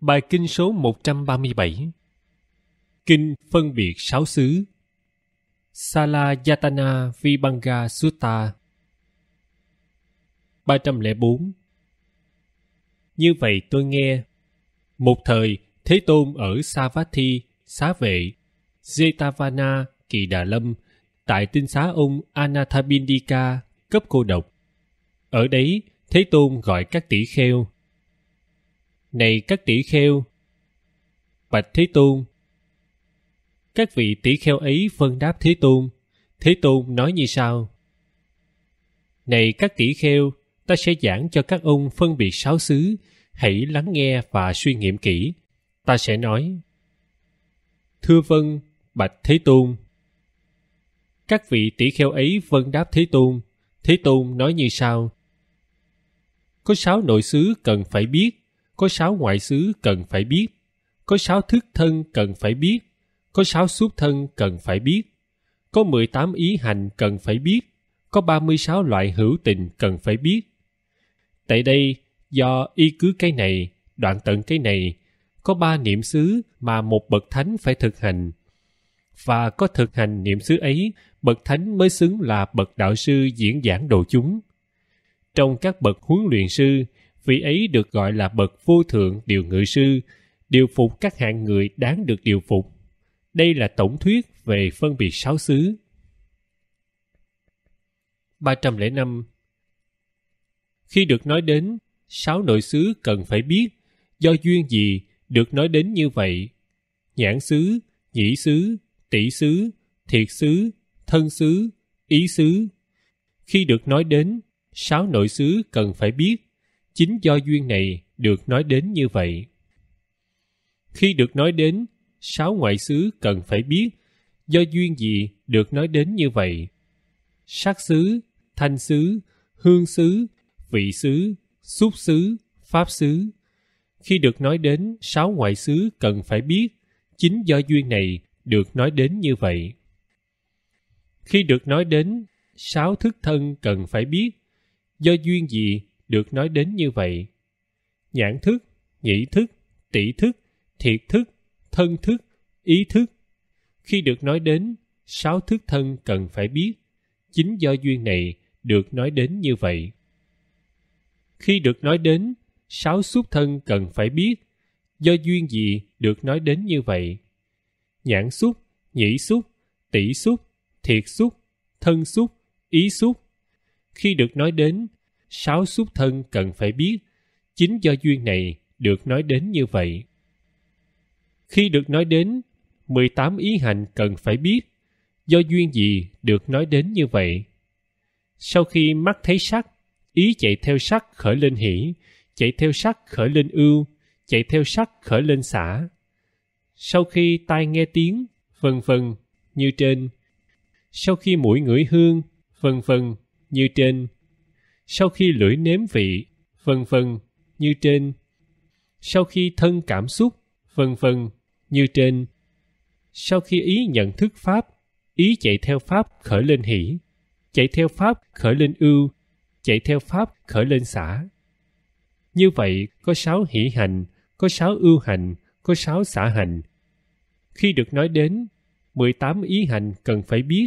Bài kinh số 137 Kinh phân biệt sáu xứ sala Salayatana Vibanga Sutta 304 Như vậy tôi nghe Một thời Thế Tôn ở Savatthi, Xá Vệ, Jetavana, Kỳ Đà Lâm tại tinh xá ông Anathabindika cấp cô độc. Ở đấy, Thế Tôn gọi các tỷ kheo này các tỷ kheo bạch thế tôn các vị tỷ kheo ấy phân đáp thế tôn thế tôn nói như sau này các tỷ kheo ta sẽ giảng cho các ông phân biệt sáu xứ hãy lắng nghe và suy nghiệm kỹ ta sẽ nói thưa vân bạch thế tôn các vị tỷ kheo ấy vâng đáp thế tôn thế tôn nói như sau có sáu nội xứ cần phải biết có sáu ngoại xứ cần phải biết, có sáu thức thân cần phải biết, có sáu xúc thân cần phải biết, có mười tám ý hành cần phải biết, có ba mươi sáu loại hữu tình cần phải biết. Tại đây, do y cứ cái này, đoạn tận cái này, có ba niệm xứ mà một bậc thánh phải thực hành. Và có thực hành niệm xứ ấy, bậc thánh mới xứng là bậc đạo sư diễn giảng đồ chúng. Trong các bậc huấn luyện sư, vị ấy được gọi là bậc vô thượng điều ngự sư, điều phục các hạng người đáng được điều phục. Đây là tổng thuyết về phân biệt sáu xứ. 305 Khi được nói đến, sáu nội xứ cần phải biết do duyên gì được nói đến như vậy. Nhãn xứ, nhĩ xứ, tỷ xứ, thiệt xứ, thân xứ, ý xứ. Khi được nói đến, sáu nội xứ cần phải biết chính do duyên này được nói đến như vậy khi được nói đến sáu ngoại xứ cần phải biết do duyên gì được nói đến như vậy sắc xứ thanh xứ hương xứ vị xứ xúc xứ pháp xứ khi được nói đến sáu ngoại xứ cần phải biết chính do duyên này được nói đến như vậy khi được nói đến sáu thức thân cần phải biết do duyên gì được nói đến như vậy. Nhãn thức, nhĩ thức, tỷ thức, thiệt thức, thân thức, ý thức. Khi được nói đến, sáu thức thân cần phải biết. Chính do duyên này được nói đến như vậy. Khi được nói đến, sáu xúc thân cần phải biết. Do duyên gì được nói đến như vậy? Nhãn xúc, nhĩ xúc, tỷ xúc, thiệt xúc, thân xúc, ý xúc. Khi được nói đến, sáu xúc thân cần phải biết, chính do duyên này được nói đến như vậy. Khi được nói đến, 18 ý hành cần phải biết, do duyên gì được nói đến như vậy. Sau khi mắt thấy sắc, ý chạy theo sắc khởi lên hỷ, chạy theo sắc khởi lên ưu, chạy theo sắc khởi lên xả. Sau khi tai nghe tiếng, vân vân như trên. Sau khi mũi ngửi hương, vân vân như trên sau khi lưỡi nếm vị, vân vân, như trên. Sau khi thân cảm xúc, vân vân, như trên. Sau khi ý nhận thức pháp, ý chạy theo pháp khởi lên hỷ, chạy theo pháp khởi lên ưu, chạy theo pháp khởi lên xả. Như vậy, có sáu hỷ hành, có sáu ưu hành, có sáu xả hành. Khi được nói đến, 18 ý hành cần phải biết.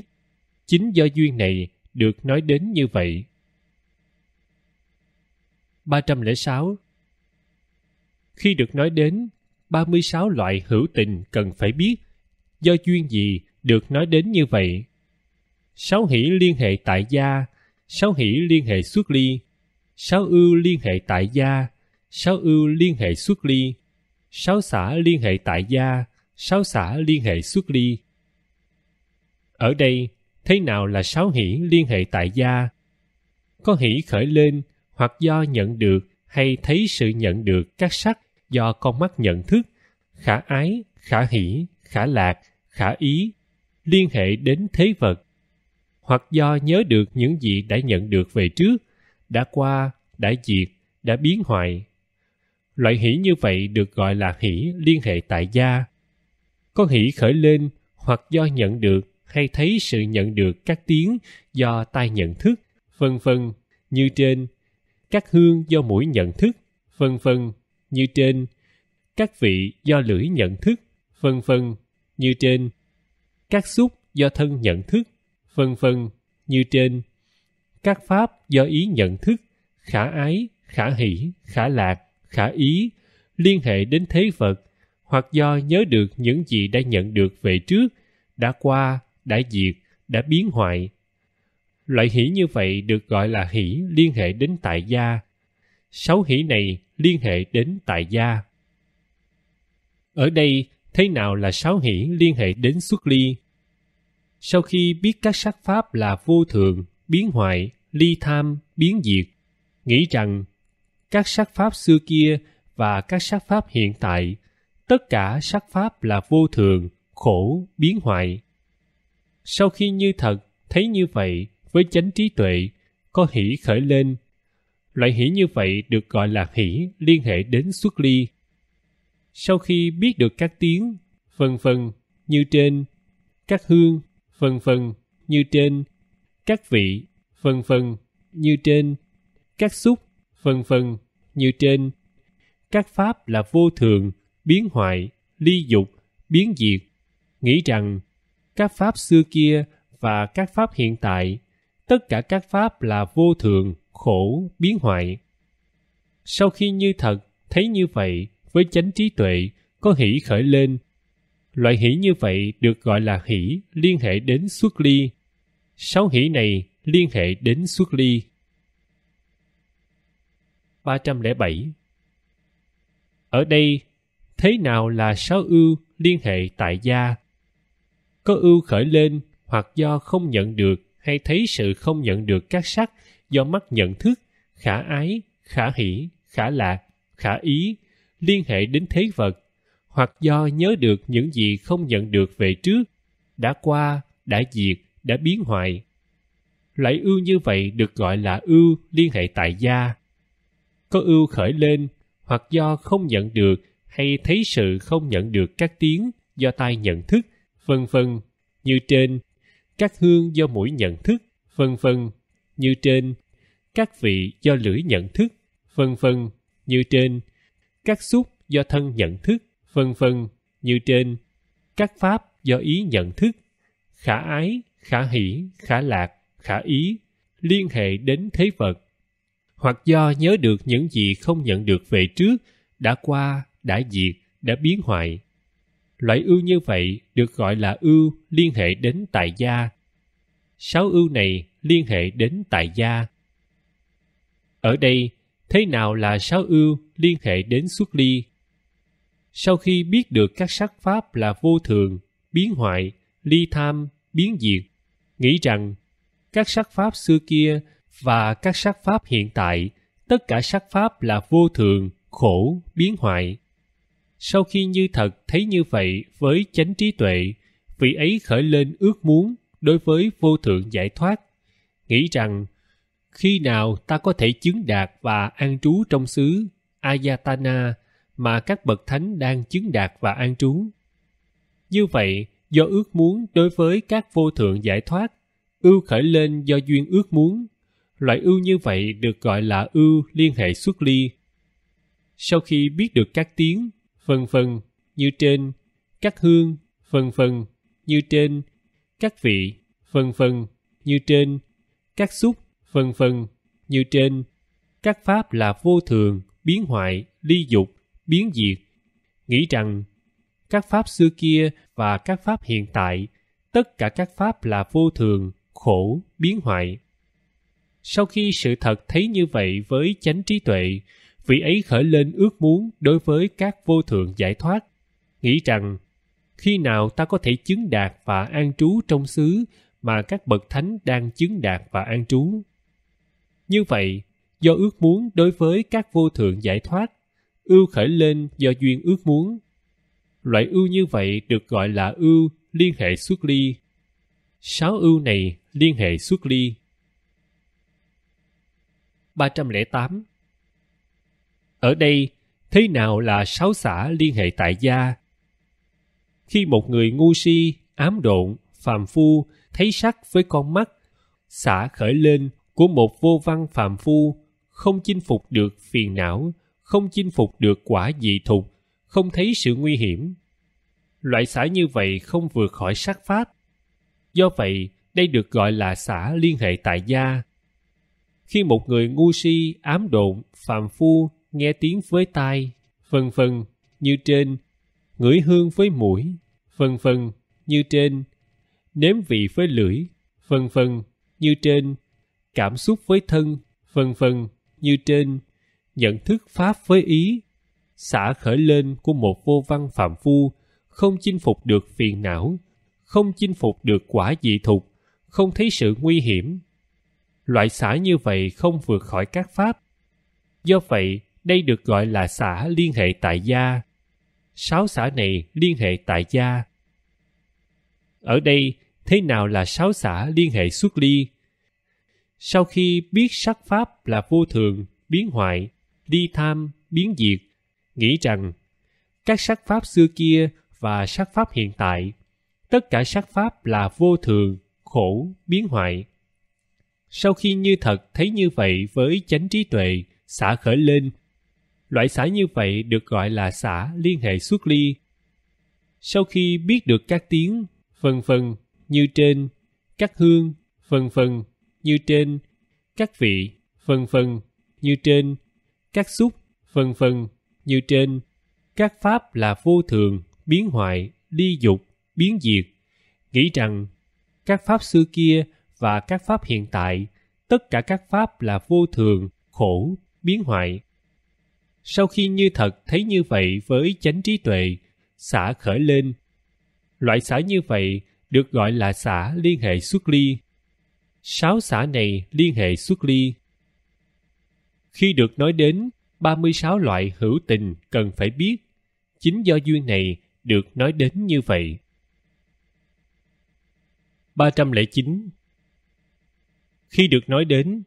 Chính do duyên này được nói đến như vậy 306 Khi được nói đến 36 loại hữu tình cần phải biết do duyên gì được nói đến như vậy. Sáu hỷ liên hệ tại gia, sáu hỷ liên hệ xuất ly, sáu ưu liên hệ tại gia, sáu ưu liên hệ xuất ly, sáu xã liên hệ tại gia, sáu xã liên hệ xuất ly. Ở đây, thế nào là sáu hỷ liên hệ tại gia? Có hỷ khởi lên, hoặc do nhận được hay thấy sự nhận được các sắc do con mắt nhận thức khả ái khả hỷ khả lạc khả ý liên hệ đến thế vật hoặc do nhớ được những gì đã nhận được về trước đã qua đã diệt đã biến hoại loại hỷ như vậy được gọi là hỷ liên hệ tại gia có hỷ khởi lên hoặc do nhận được hay thấy sự nhận được các tiếng do tai nhận thức vân vân như trên các hương do mũi nhận thức, vân vân như trên, các vị do lưỡi nhận thức, vân vân như trên, các xúc do thân nhận thức, vân vân như trên, các pháp do ý nhận thức, khả ái, khả hỷ, khả lạc, khả ý, liên hệ đến thế Phật, hoặc do nhớ được những gì đã nhận được về trước, đã qua, đã diệt, đã biến hoại, Loại hỷ như vậy được gọi là hỷ liên hệ đến tại gia. Sáu hỷ này liên hệ đến tại gia. Ở đây, thế nào là sáu hỷ liên hệ đến xuất ly? Sau khi biết các sắc pháp là vô thường, biến hoại, ly tham, biến diệt, nghĩ rằng các sắc pháp xưa kia và các sắc pháp hiện tại, tất cả sắc pháp là vô thường, khổ, biến hoại. Sau khi như thật thấy như vậy, với chánh trí tuệ, có hỷ khởi lên. Loại hỷ như vậy được gọi là hỷ liên hệ đến xuất ly. Sau khi biết được các tiếng, phần phần như trên, các hương, phần phần như trên, các vị, phần phần như trên, các xúc, phần phần như trên. Các pháp là vô thường, biến hoại, ly dục, biến diệt. Nghĩ rằng các pháp xưa kia và các pháp hiện tại – tất cả các pháp là vô thường khổ biến hoại sau khi như thật thấy như vậy với chánh trí tuệ có hỷ khởi lên loại hỷ như vậy được gọi là hỷ liên hệ đến xuất ly sáu hỷ này liên hệ đến xuất ly 307 Ở đây, thế nào là sáu ưu liên hệ tại gia? Có ưu khởi lên hoặc do không nhận được hay thấy sự không nhận được các sắc do mắt nhận thức khả ái khả hỷ khả lạc khả ý liên hệ đến thế vật hoặc do nhớ được những gì không nhận được về trước đã qua đã diệt đã biến hoại loại ưu như vậy được gọi là ưu liên hệ tại gia có ưu khởi lên hoặc do không nhận được hay thấy sự không nhận được các tiếng do tai nhận thức vân vân như trên các hương do mũi nhận thức, vân vân, như trên, các vị do lưỡi nhận thức, vân vân, như trên, các xúc do thân nhận thức, vân vân, như trên, các pháp do ý nhận thức, khả ái, khả hỷ, khả lạc, khả ý, liên hệ đến thế vật, hoặc do nhớ được những gì không nhận được về trước, đã qua, đã diệt, đã biến hoại, Loại ưu như vậy được gọi là ưu liên hệ đến tài gia. Sáu ưu này liên hệ đến tài gia. Ở đây, thế nào là sáu ưu liên hệ đến xuất ly? Sau khi biết được các sắc pháp là vô thường, biến hoại, ly tham, biến diệt, nghĩ rằng các sắc pháp xưa kia và các sắc pháp hiện tại, tất cả sắc pháp là vô thường, khổ, biến hoại, sau khi như thật thấy như vậy với chánh trí tuệ vị ấy khởi lên ước muốn đối với vô thượng giải thoát nghĩ rằng khi nào ta có thể chứng đạt và an trú trong xứ ayatana mà các bậc thánh đang chứng đạt và an trú như vậy do ước muốn đối với các vô thượng giải thoát ưu khởi lên do duyên ước muốn loại ưu như vậy được gọi là ưu liên hệ xuất ly sau khi biết được các tiếng phần phần như trên, các hương, phần phần như trên, các vị, phần phần như trên, các xúc, phần phần như trên. Các pháp là vô thường, biến hoại, ly dục, biến diệt. Nghĩ rằng các pháp xưa kia và các pháp hiện tại, tất cả các pháp là vô thường, khổ, biến hoại. Sau khi sự thật thấy như vậy với chánh trí tuệ, vị ấy khởi lên ước muốn đối với các vô thượng giải thoát nghĩ rằng khi nào ta có thể chứng đạt và an trú trong xứ mà các bậc thánh đang chứng đạt và an trú như vậy do ước muốn đối với các vô thượng giải thoát ưu khởi lên do duyên ước muốn loại ưu như vậy được gọi là ưu liên hệ xuất ly sáu ưu này liên hệ xuất ly 308 ở đây thế nào là sáu xã liên hệ tại gia khi một người ngu si ám độn phàm phu thấy sắc với con mắt xả khởi lên của một vô văn phàm phu không chinh phục được phiền não không chinh phục được quả dị thục không thấy sự nguy hiểm loại xả như vậy không vượt khỏi sắc pháp do vậy đây được gọi là xả liên hệ tại gia khi một người ngu si ám độn phàm phu nghe tiếng với tai, phần phần như trên, ngửi hương với mũi, phần phần như trên, nếm vị với lưỡi, phần phần như trên, cảm xúc với thân, phần phần như trên, nhận thức pháp với ý, xả khởi lên của một vô văn phạm phu, không chinh phục được phiền não, không chinh phục được quả dị thục, không thấy sự nguy hiểm. Loại xả như vậy không vượt khỏi các pháp. Do vậy, đây được gọi là xã liên hệ tại gia. Sáu xã này liên hệ tại gia. Ở đây, thế nào là sáu xã liên hệ xuất ly? Sau khi biết sắc pháp là vô thường, biến hoại, ly tham, biến diệt, nghĩ rằng các sắc pháp xưa kia và sắc pháp hiện tại, tất cả sắc pháp là vô thường, khổ, biến hoại. Sau khi như thật thấy như vậy với chánh trí tuệ, xả khởi lên loại xả như vậy được gọi là xả liên hệ xuất ly. Sau khi biết được các tiếng, phần phần, như trên, các hương, phần phần, như trên, các vị, phần phần, như trên, các xúc, phần phần, như trên, các pháp là vô thường, biến hoại, ly dục, biến diệt, nghĩ rằng các pháp xưa kia và các pháp hiện tại, tất cả các pháp là vô thường, khổ, biến hoại, sau khi như thật thấy như vậy với chánh trí tuệ xả khởi lên loại xả như vậy được gọi là xả liên hệ xuất ly sáu xả này liên hệ xuất ly khi được nói đến 36 loại hữu tình cần phải biết chính do duyên này được nói đến như vậy 309 Khi được nói đến,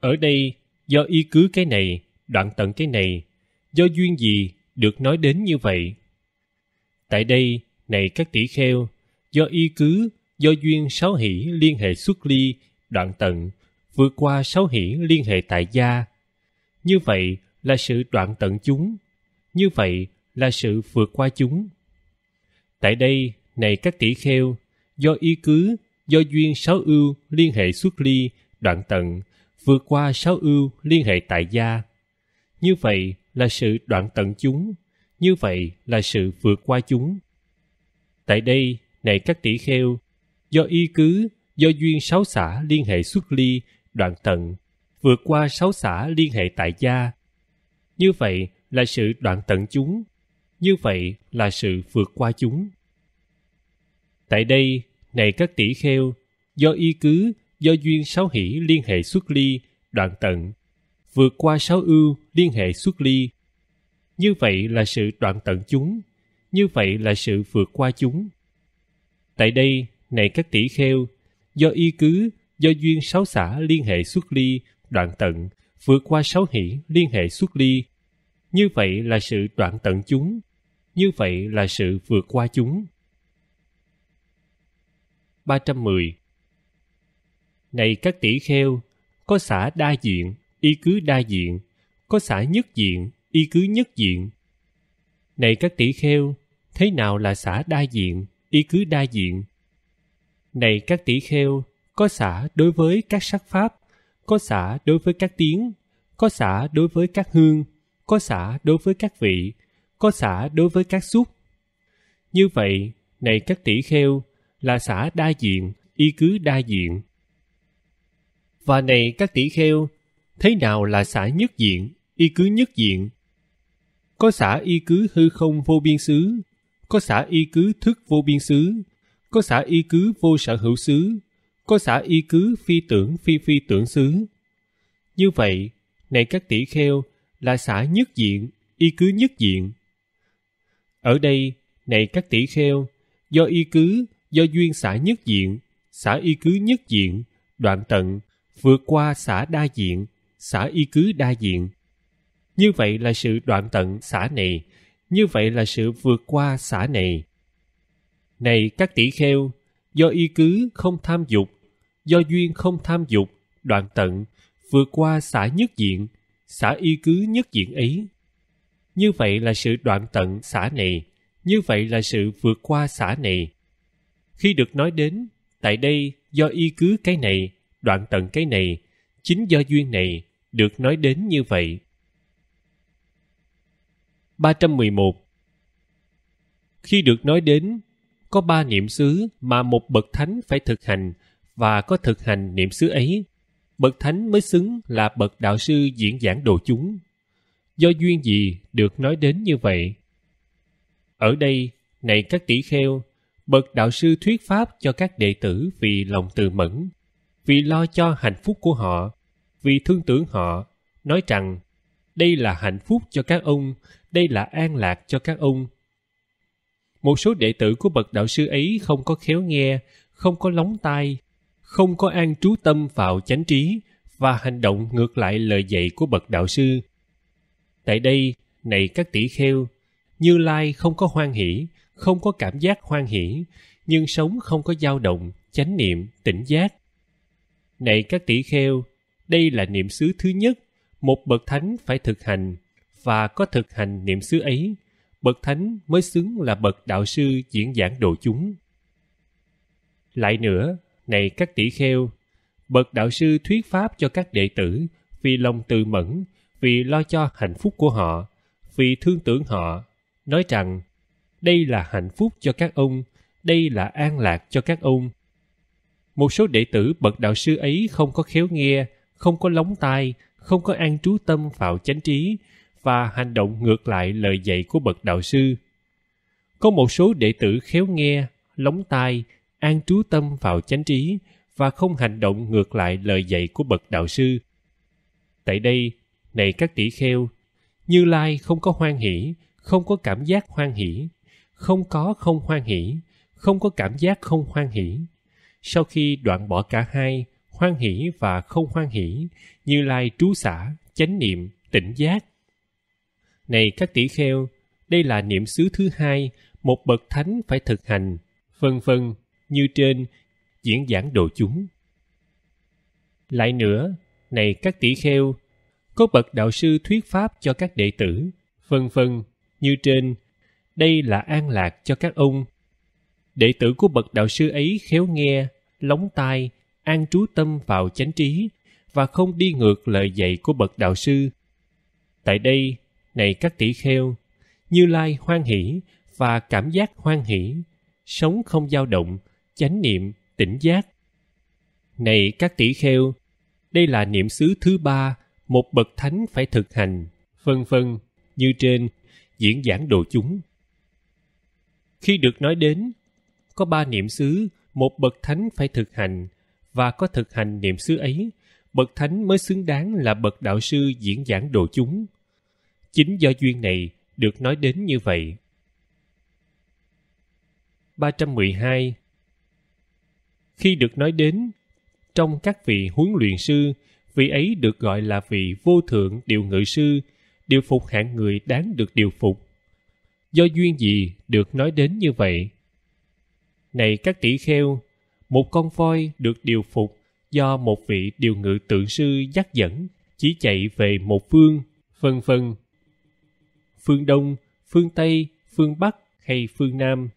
ở đây do y cứ cái này, đoạn tận cái này, do duyên gì được nói đến như vậy tại đây này các tỷ kheo do y cứ do duyên sáu hỷ liên hệ xuất ly đoạn tận vượt qua sáu hỷ liên hệ tại gia như vậy là sự đoạn tận chúng như vậy là sự vượt qua chúng tại đây này các tỷ kheo do y cứ do duyên sáu ưu liên hệ xuất ly đoạn tận vượt qua sáu ưu liên hệ tại gia như vậy là sự đoạn tận chúng như vậy là sự vượt qua chúng tại đây này các tỷ kheo do y cứ do duyên sáu xã liên hệ xuất ly đoạn tận vượt qua sáu xã liên hệ tại gia như vậy là sự đoạn tận chúng như vậy là sự vượt qua chúng tại đây này các tỷ kheo do y cứ do duyên sáu hỷ liên hệ xuất ly đoạn tận vượt qua sáu ưu liên hệ xuất ly như vậy là sự đoạn tận chúng như vậy là sự vượt qua chúng tại đây này các tỷ kheo do y cứ do duyên sáu xả liên hệ xuất ly đoạn tận vượt qua sáu hỷ liên hệ xuất ly như vậy là sự đoạn tận chúng như vậy là sự vượt qua chúng 310 Này các tỷ kheo, có xả đa diện, y cứ đa diện, có xã nhất diện, y cứ nhất diện. Này các tỷ kheo, thế nào là xã đa diện, y cứ đa diện? Này các tỷ kheo, có xã đối với các sắc pháp, có xã đối với các tiếng, có xã đối với các hương, có xã đối với các vị, có xã đối với các xúc. Như vậy, này các tỷ kheo, là xã đa diện, y cứ đa diện. Và này các tỷ kheo, thế nào là xã nhất diện y cứ nhất diện có xã y cứ hư không vô biên xứ có xã y cứ thức vô biên xứ có xã y cứ vô sở hữu xứ có xã y cứ phi tưởng phi phi tưởng xứ như vậy này các tỷ kheo là xã nhất diện y cứ nhất diện ở đây này các tỷ kheo do y cứ do duyên xã nhất diện xã y cứ nhất diện đoạn tận vượt qua xã đa diện xã y cứ đa diện. Như vậy là sự đoạn tận xã này, như vậy là sự vượt qua xã này. Này các tỷ kheo, do y cứ không tham dục, do duyên không tham dục, đoạn tận, vượt qua xã nhất diện, xã y cứ nhất diện ấy. Như vậy là sự đoạn tận xã này, như vậy là sự vượt qua xã này. Khi được nói đến, tại đây do y cứ cái này, đoạn tận cái này, chính do duyên này, được nói đến như vậy. 311 Khi được nói đến, có ba niệm xứ mà một bậc thánh phải thực hành và có thực hành niệm xứ ấy, bậc thánh mới xứng là bậc đạo sư diễn giảng đồ chúng. Do duyên gì được nói đến như vậy? Ở đây, này các tỷ kheo, bậc đạo sư thuyết pháp cho các đệ tử vì lòng từ mẫn, vì lo cho hạnh phúc của họ vì thương tưởng họ nói rằng đây là hạnh phúc cho các ông đây là an lạc cho các ông một số đệ tử của bậc đạo sư ấy không có khéo nghe không có lóng tai không có an trú tâm vào chánh trí và hành động ngược lại lời dạy của bậc đạo sư tại đây này các tỷ kheo như lai không có hoan hỷ không có cảm giác hoan hỷ nhưng sống không có dao động chánh niệm tỉnh giác này các tỷ kheo đây là niệm xứ thứ nhất, một bậc thánh phải thực hành và có thực hành niệm xứ ấy, bậc thánh mới xứng là bậc đạo sư diễn giảng độ chúng. Lại nữa, này các tỷ kheo, bậc đạo sư thuyết pháp cho các đệ tử vì lòng từ mẫn, vì lo cho hạnh phúc của họ, vì thương tưởng họ, nói rằng đây là hạnh phúc cho các ông, đây là an lạc cho các ông. Một số đệ tử bậc đạo sư ấy không có khéo nghe, không có lóng tai, không có an trú tâm vào chánh trí và hành động ngược lại lời dạy của bậc đạo sư. Có một số đệ tử khéo nghe, lóng tai, an trú tâm vào chánh trí và không hành động ngược lại lời dạy của bậc đạo sư. Tại đây, này các tỷ kheo, Như Lai không có hoan hỷ, không có cảm giác hoan hỷ, không có không hoan hỷ, không có cảm giác không hoan hỷ. Sau khi đoạn bỏ cả hai, hoan hỷ và không hoan hỷ, như lai trú xả, chánh niệm, tỉnh giác. Này các tỷ kheo, đây là niệm xứ thứ hai, một bậc thánh phải thực hành, vân vân, như trên, diễn giảng đồ chúng. Lại nữa, này các tỷ kheo, có bậc đạo sư thuyết pháp cho các đệ tử, vân vân, như trên, đây là an lạc cho các ông. Đệ tử của bậc đạo sư ấy khéo nghe, lóng tai, an trú tâm vào chánh trí và không đi ngược lời dạy của bậc đạo sư. Tại đây, này các tỷ kheo, Như Lai hoan hỷ và cảm giác hoan hỷ, sống không dao động, chánh niệm, tỉnh giác. Này các tỷ kheo, đây là niệm xứ thứ ba một bậc thánh phải thực hành, vân vân như trên diễn giảng đồ chúng. Khi được nói đến, có ba niệm xứ một bậc thánh phải thực hành và có thực hành niệm xứ ấy, bậc thánh mới xứng đáng là bậc đạo sư diễn giảng đồ chúng. Chính do duyên này được nói đến như vậy. 312 Khi được nói đến, trong các vị huấn luyện sư, vị ấy được gọi là vị vô thượng điều ngự sư, điều phục hạng người đáng được điều phục. Do duyên gì được nói đến như vậy? Này các tỷ kheo, một con voi được điều phục do một vị điều ngự tượng sư dắt dẫn, chỉ chạy về một phương, vân vân. Phương Đông, phương Tây, phương Bắc hay phương Nam.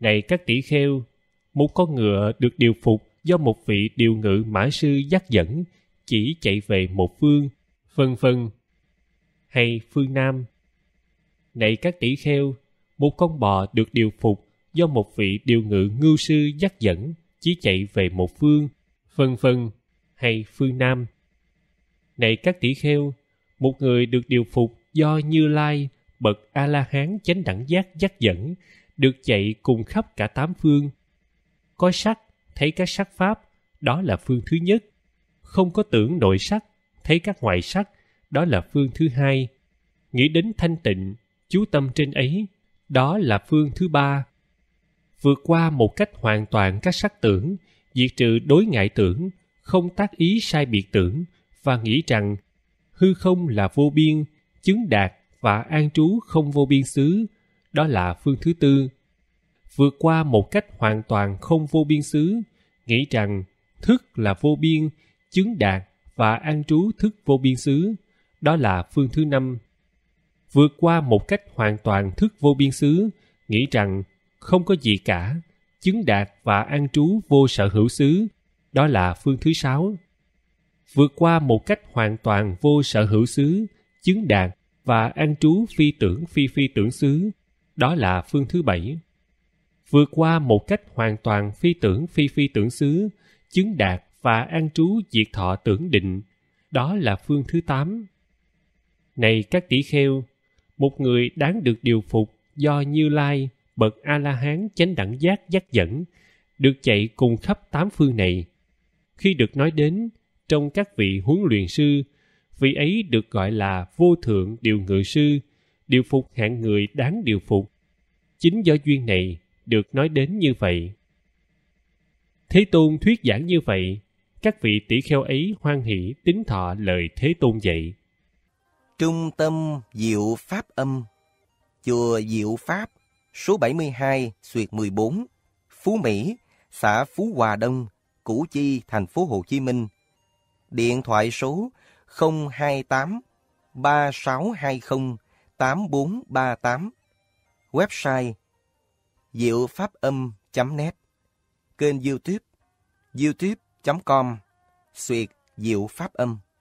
Này các tỷ kheo, một con ngựa được điều phục do một vị điều ngự mã sư dắt dẫn, chỉ chạy về một phương, vân vân. Hay phương Nam. Này các tỷ kheo, một con bò được điều phục do một vị điều ngự ngưu sư dắt dẫn chỉ chạy về một phương phân phân hay phương nam này các tỷ kheo một người được điều phục do như lai bậc a la hán chánh đẳng giác dắt dẫn được chạy cùng khắp cả tám phương có sắc thấy các sắc pháp đó là phương thứ nhất không có tưởng nội sắc thấy các ngoại sắc đó là phương thứ hai nghĩ đến thanh tịnh chú tâm trên ấy đó là phương thứ ba vượt qua một cách hoàn toàn các sắc tưởng diệt trừ đối ngại tưởng không tác ý sai biệt tưởng và nghĩ rằng hư không là vô biên chứng đạt và an trú không vô biên xứ đó là phương thứ tư vượt qua một cách hoàn toàn không vô biên xứ nghĩ rằng thức là vô biên chứng đạt và an trú thức vô biên xứ đó là phương thứ năm vượt qua một cách hoàn toàn thức vô biên xứ nghĩ rằng không có gì cả chứng đạt và an trú vô sở hữu xứ đó là phương thứ sáu vượt qua một cách hoàn toàn vô sở hữu xứ chứng đạt và an trú phi tưởng phi phi tưởng xứ đó là phương thứ bảy vượt qua một cách hoàn toàn phi tưởng phi phi tưởng xứ chứng đạt và an trú diệt thọ tưởng định đó là phương thứ tám này các tỷ kheo một người đáng được điều phục do như lai bậc a la hán chánh đẳng giác giác dẫn được chạy cùng khắp tám phương này khi được nói đến trong các vị huấn luyện sư vị ấy được gọi là vô thượng điều ngự sư điều phục hạng người đáng điều phục chính do duyên này được nói đến như vậy thế tôn thuyết giảng như vậy các vị tỷ kheo ấy hoan hỷ tính thọ lời thế tôn dạy trung tâm diệu pháp âm chùa diệu pháp số 72, xuyệt 14, Phú Mỹ, xã Phú Hòa Đông, Củ Chi, thành phố Hồ Chí Minh. Điện thoại số 028 3620 8438. Website diệu pháp âm.net Kênh YouTube youtube.com Xuyệt Diệu Pháp Âm